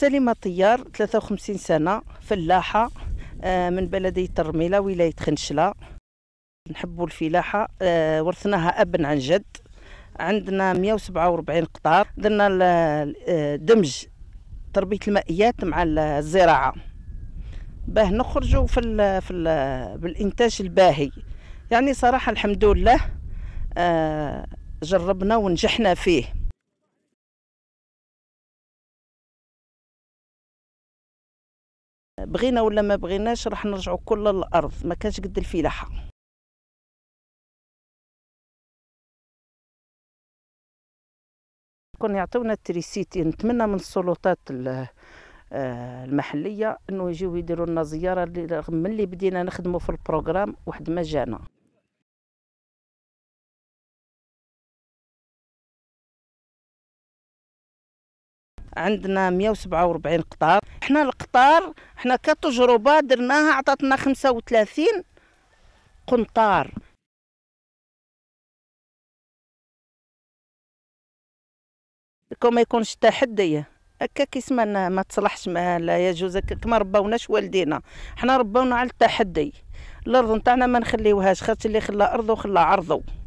سليمة طيار 53 سنة فلاحة آه، من بلدية الرميلة ولاية خنشلة نحبوا الفلاحة آه، ورثناها أبا عن جد عندنا 147 قطار درنا آه، دمج تربية المائيات مع الزراعة باه نخرجوا في الـ في الـ بالإنتاج الباهي يعني صراحة الحمد لله جربنا ونجحنا فيه بغينا ولا ما بغيناش راح نرجعوا كل الارض ما كانش قد الفلاحه كون يعطيونا التريسيتي نتمنى من السلطات آه، المحليه انه يجيو يديروا لنا زياره رغم ملي بدينا نخدموا في البروغرام واحد ما جانا عندنا 147 قطار احنا القطار احنا كتجربه درناها عطاتنا 35 قنطار كما ما يكونش تحدي هكا كيسمى ما تصلحش ما لا يجوز كما رباوناش والدينا حنا رباونا على التحدي الارض نتاعنا ما نخليوهاش خاطر اللي خلى ارضه خلى عرضه